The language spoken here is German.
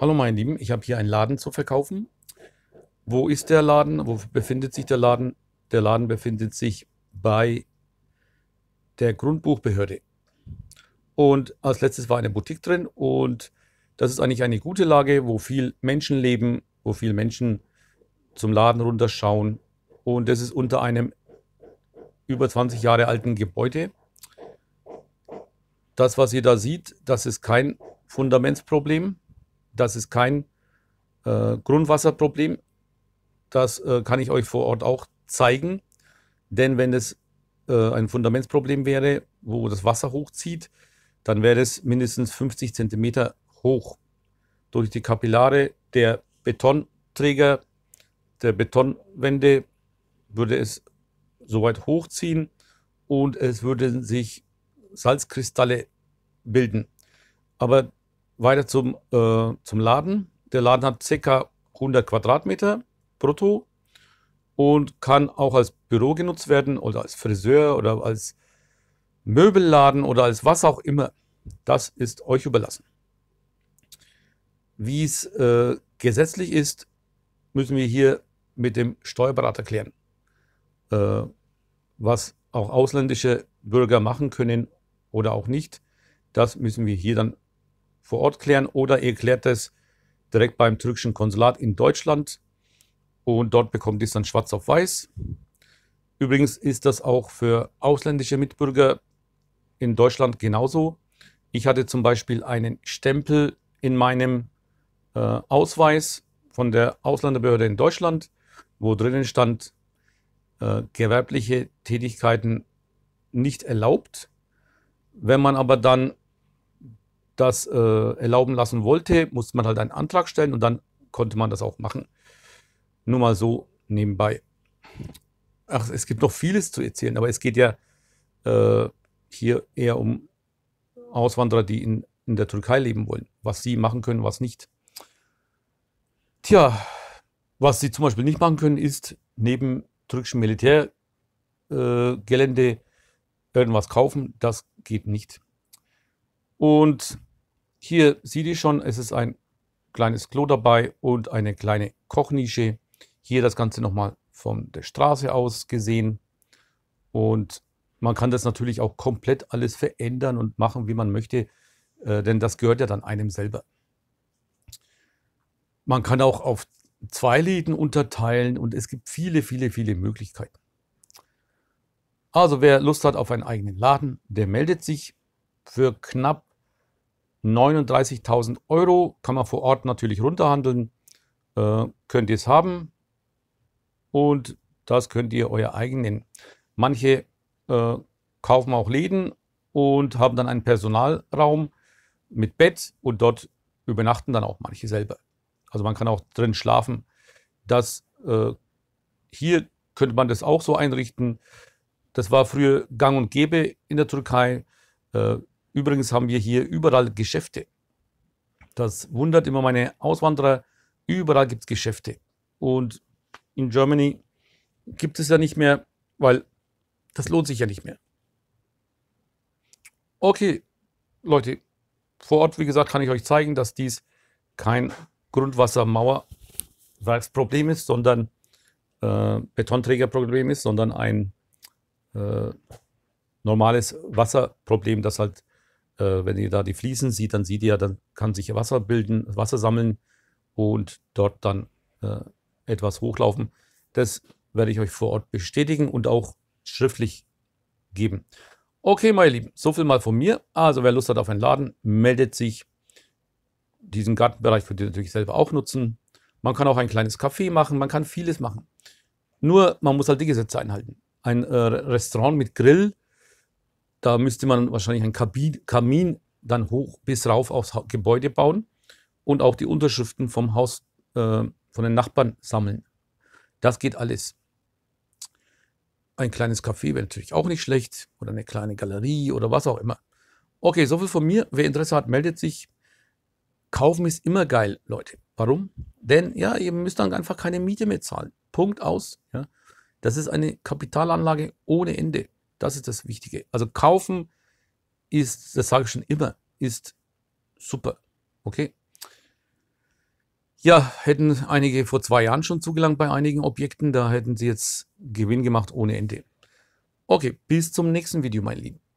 Hallo meine Lieben, ich habe hier einen Laden zu verkaufen. Wo ist der Laden? Wo befindet sich der Laden? Der Laden befindet sich bei der Grundbuchbehörde. Und als letztes war eine Boutique drin und das ist eigentlich eine gute Lage, wo viel Menschen leben, wo viel Menschen zum Laden runterschauen. Und das ist unter einem über 20 Jahre alten Gebäude. Das, was ihr da seht, das ist kein Fundamentsproblem. Das ist kein äh, Grundwasserproblem. Das äh, kann ich euch vor Ort auch zeigen. Denn wenn es äh, ein Fundamentsproblem wäre, wo das Wasser hochzieht, dann wäre es mindestens 50 cm hoch. Durch die Kapillare der Betonträger, der Betonwände würde es so weit hochziehen und es würden sich Salzkristalle bilden. Aber weiter zum, äh, zum Laden. Der Laden hat ca. 100 Quadratmeter brutto und kann auch als Büro genutzt werden oder als Friseur oder als Möbelladen oder als was auch immer. Das ist euch überlassen. Wie es äh, gesetzlich ist, müssen wir hier mit dem Steuerberater klären, äh, was auch ausländische Bürger machen können oder auch nicht. Das müssen wir hier dann vor Ort klären oder ihr klärt es direkt beim türkischen Konsulat in Deutschland und dort bekommt ihr es dann schwarz auf weiß. Übrigens ist das auch für ausländische Mitbürger in Deutschland genauso. Ich hatte zum Beispiel einen Stempel in meinem äh, Ausweis von der Ausländerbehörde in Deutschland, wo drinnen stand, äh, gewerbliche Tätigkeiten nicht erlaubt. Wenn man aber dann das äh, erlauben lassen wollte, musste man halt einen Antrag stellen und dann konnte man das auch machen. Nur mal so nebenbei. Ach, es gibt noch vieles zu erzählen, aber es geht ja äh, hier eher um Auswanderer, die in, in der Türkei leben wollen. Was sie machen können, was nicht. Tja, was sie zum Beispiel nicht machen können, ist neben türkischem Militärgelände äh, irgendwas kaufen. Das geht nicht. Und hier sieht ihr schon, es ist ein kleines Klo dabei und eine kleine Kochnische. Hier das Ganze nochmal von der Straße aus gesehen. Und man kann das natürlich auch komplett alles verändern und machen, wie man möchte, äh, denn das gehört ja dann einem selber. Man kann auch auf zwei Läden unterteilen und es gibt viele, viele, viele Möglichkeiten. Also wer Lust hat auf einen eigenen Laden, der meldet sich. Für knapp 39.000 Euro kann man vor Ort natürlich runterhandeln. Äh, könnt ihr es haben und das könnt ihr euer eigen nennen. Manche äh, kaufen auch Läden und haben dann einen Personalraum mit Bett und dort übernachten dann auch manche selber. Also man kann auch drin schlafen. Das äh, hier könnte man das auch so einrichten. Das war früher gang und gäbe in der Türkei. Äh, Übrigens haben wir hier überall Geschäfte. Das wundert immer meine Auswanderer. Überall gibt es Geschäfte. Und in Germany gibt es ja nicht mehr, weil das lohnt sich ja nicht mehr. Okay, Leute, vor Ort, wie gesagt, kann ich euch zeigen, dass dies kein Grundwassermauerwerksproblem ist, sondern äh, Betonträgerproblem ist, sondern ein äh, normales Wasserproblem, das halt äh, wenn ihr da die Fliesen sieht, dann sieht ihr, dann kann sich Wasser bilden, Wasser sammeln und dort dann äh, etwas hochlaufen. Das werde ich euch vor Ort bestätigen und auch schriftlich geben. Okay, meine Lieben, so viel mal von mir. Also wer Lust hat auf einen Laden, meldet sich. Diesen Gartenbereich könnt ihr natürlich selber auch nutzen. Man kann auch ein kleines Café machen, man kann vieles machen. Nur man muss halt die Gesetze einhalten. Ein äh, Restaurant mit Grill da müsste man wahrscheinlich einen Kabin, Kamin dann hoch bis rauf aufs Gebäude bauen und auch die Unterschriften vom Haus, äh, von den Nachbarn sammeln. Das geht alles. Ein kleines Café wäre natürlich auch nicht schlecht oder eine kleine Galerie oder was auch immer. Okay, soviel von mir. Wer Interesse hat, meldet sich. Kaufen ist immer geil, Leute. Warum? Denn ja, ihr müsst dann einfach keine Miete mehr zahlen. Punkt aus. Ja. Das ist eine Kapitalanlage ohne Ende. Das ist das Wichtige. Also kaufen ist, das sage ich schon immer, ist super. Okay? Ja, hätten einige vor zwei Jahren schon zugelangt bei einigen Objekten, da hätten sie jetzt Gewinn gemacht ohne Ende. Okay, bis zum nächsten Video, meine Lieben.